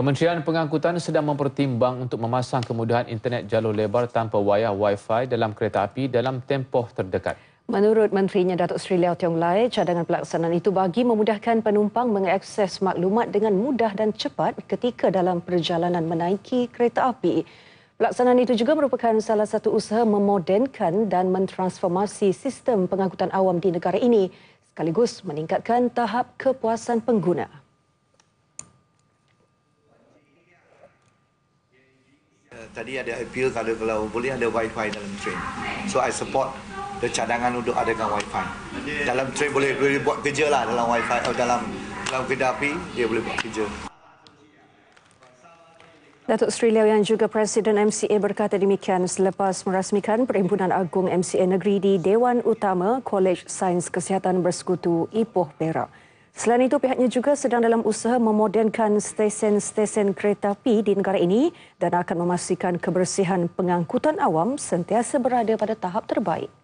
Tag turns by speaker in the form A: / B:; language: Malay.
A: Kementerian Pengangkutan sedang mempertimbang untuk memasang kemudahan internet jalur lebar tanpa wayar WiFi dalam kereta api dalam tempoh terdekat.
B: Menurut Menterinya Datuk Seri Liao Tiong Lai, cadangan pelaksanaan itu bagi memudahkan penumpang mengakses maklumat dengan mudah dan cepat ketika dalam perjalanan menaiki kereta api. Pelaksanaan itu juga merupakan salah satu usaha memodenkan dan mentransformasi sistem pengangkutan awam di negara ini sekaligus meningkatkan tahap kepuasan pengguna.
C: Eh, tadi ada appeal kalau kalau boleh ada wifi dalam train. So I support the cadangan untuk ada dengan wifi. Dalam train boleh boleh buat kerja lah dalam wifi atau eh, dalam dalam kereta api dia boleh buat kerja.
B: Datuk Sri Leo yang juga Presiden MCA berkata demikian selepas merasmikan Perhimpunan Agung MCA Negeri di Dewan Utama Kolej Sains Kesihatan Bersekutu Ipoh Perak. Selain itu, pihaknya juga sedang dalam usaha memodenkan stesen-stesen kereta api di negara ini dan akan memastikan kebersihan pengangkutan awam sentiasa berada pada tahap terbaik.